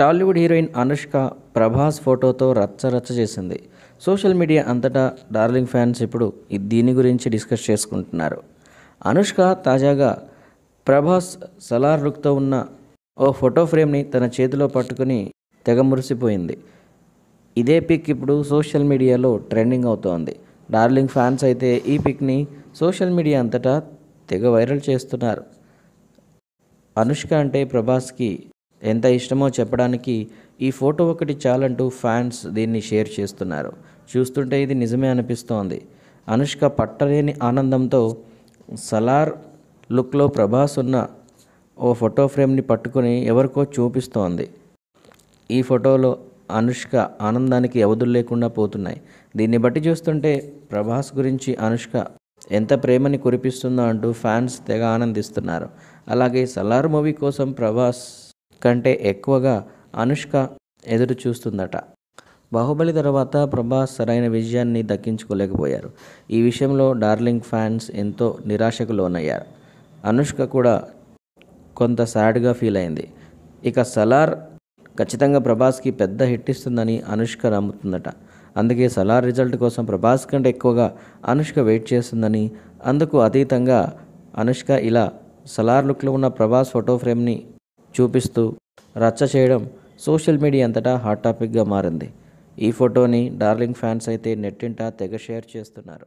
Tollywood heroine Anushka Prabhas ఫోటోతో రచ్చరచ్చ చేసింది సోషల్ మీడియా అంతటా డార్లింగ్ ఫ్యాన్స్ ఇప్పుడు దీని గురించి డిస్కస్ చేసుకుంటున్నారు అనుష్క తాజాగా ప్రభాస్ సలార్ లుక్తో ఉన్న ఓ ఫోటో ఫ్రేమ్ని తన చేతిలో పట్టుకుని తెగ మురిసిపోయింది ఇదే పిక్ ఇప్పుడు సోషల్ మీడియాలో ట్రెండింగ్ అవుతోంది డార్లింగ్ ఫ్యాన్స్ అయితే ఈ పిక్ని సోషల్ మీడియా అంతటా తెగ వైరల్ చేస్తున్నారు అనుష్క అంటే ప్రభాస్కి ఎంత ఇష్టమో చెప్పడానికి ఈ ఫోటో ఒకటి చాలంటూ ఫ్యాన్స్ దీన్ని షేర్ చేస్తున్నారు చూస్తుంటే ఇది నిజమే అనిపిస్తోంది అనుష్క పట్టలేని ఆనందంతో సలార్ లుక్లో ప్రభాస్ ఉన్న ఓ ఫోటో ఫ్రేమ్ని పట్టుకుని ఎవరికో చూపిస్తోంది ఈ ఫోటోలో అనుష్క ఆనందానికి అవధులు లేకుండా పోతున్నాయి దీన్ని బట్టి చూస్తుంటే ప్రభాస్ గురించి అనుష్క ఎంత ప్రేమని కురిపిస్తుందో అంటూ ఫ్యాన్స్ తెగ ఆనందిస్తున్నారు అలాగే సలార్ మూవీ కోసం ప్రభాస్ కంటే ఎక్కువగా అనుష్క ఎదురు చూస్తుందట బాహుబలి తర్వాత ప్రభాస్ సరైన విజయాన్ని దక్కించుకోలేకపోయారు ఈ విషయంలో డార్లింగ్ ఫ్యాన్స్ ఎంతో నిరాశకు లోనయ్యారు అనుష్క కూడా కొంత సాడ్గా ఫీల్ అయింది ఇక సలార్ ఖచ్చితంగా ప్రభాస్కి పెద్ద హిట్ ఇస్తుందని అనుష్క నమ్ముతుందట అందుకే సలార్ రిజల్ట్ కోసం ప్రభాస్ కంటే ఎక్కువగా అనుష్క వెయిట్ చేస్తుందని అందుకు అతీతంగా అనుష్క ఇలా సలార్ లుక్లో ఉన్న ప్రభాస్ ఫోటో ఫ్రేమ్ని చూపిస్తూ రచ్చ చేయడం సోషల్ మీడియా అంతటా హాట్ టాపిక్గా మారింది ఈ ఫోటోని డార్లింగ్ ఫ్యాన్స్ అయితే నెట్టింటా తెగ షేర్ చేస్తున్నారు